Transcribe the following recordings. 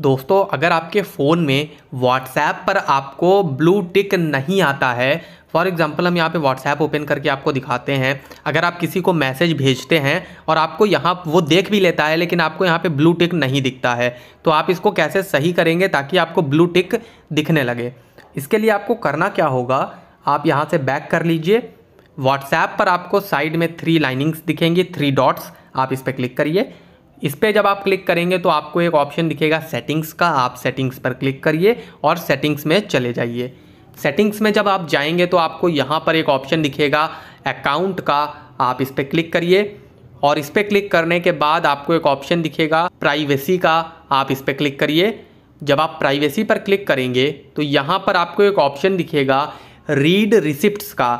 दोस्तों अगर आपके फ़ोन में व्हाट्सएप पर आपको ब्लू टिक नहीं आता है फॉर एग्ज़ाम्पल हम यहाँ पे व्हाट्सएप ओपन करके आपको दिखाते हैं अगर आप किसी को मैसेज भेजते हैं और आपको यहाँ वो देख भी लेता है लेकिन आपको यहाँ पे ब्लू टिक नहीं दिखता है तो आप इसको कैसे सही करेंगे ताकि आपको ब्लू टिक दिखने लगे इसके लिए आपको करना क्या होगा आप यहाँ से बैक कर लीजिए व्हाट्सएप पर आपको साइड में थ्री लाइनिंग्स दिखेंगी थ्री डॉट्स आप इस पर क्लिक करिए इस पर जब आप क्लिक करेंगे तो आपको एक ऑप्शन दिखेगा सेटिंग्स का आप सेटिंग्स पर क्लिक करिए और सेटिंग्स में चले जाइए सेटिंग्स में जब आप जाएंगे तो आपको यहाँ पर एक ऑप्शन दिखेगा अकाउंट का आप इस पर क्लिक करिए और इस पर क्लिक करने के बाद आपको एक ऑप्शन दिखेगा प्राइवेसी का आप इस पर क्लिक करिए जब आप प्राइवेसी पर क्लिक करेंगे तो यहाँ पर आपको एक ऑप्शन दिखेगा रीड रिसिप्ट्स का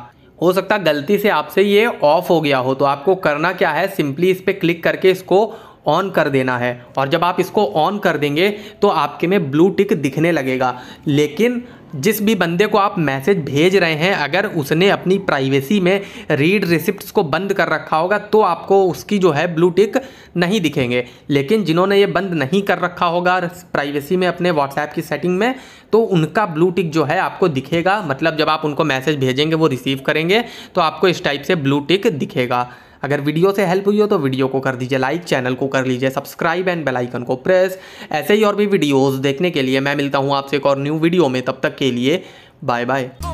हो सकता गलती से आपसे ये ऑफ हो गया हो तो आपको करना क्या है सिंपली इस पर क्लिक करके इसको ऑन कर देना है और जब आप इसको ऑन कर देंगे तो आपके में ब्लू टिक दिखने लगेगा लेकिन जिस भी बंदे को आप मैसेज भेज रहे हैं अगर उसने अपनी प्राइवेसी में रीड रिसिप्ट को बंद कर रखा होगा तो आपको उसकी जो है ब्लू टिक नहीं दिखेंगे लेकिन जिन्होंने ये बंद नहीं कर रखा होगा प्राइवेसी में अपने व्हाट्सएप की सेटिंग में तो उनका ब्लू टिक जो है आपको दिखेगा मतलब जब आप उनको मैसेज भेजेंगे वो रिसीव करेंगे तो आपको इस टाइप से ब्लू टिक दिखेगा अगर वीडियो से हेल्प हुई हो तो वीडियो को कर दीजिए लाइक चैनल को कर लीजिए सब्सक्राइब एंड बेलाइकन को प्रेस ऐसे ही और भी वीडियोज़ देखने के लिए मैं मिलता हूँ आपसे एक और न्यू वीडियो में तब तक के लिए बाय बाय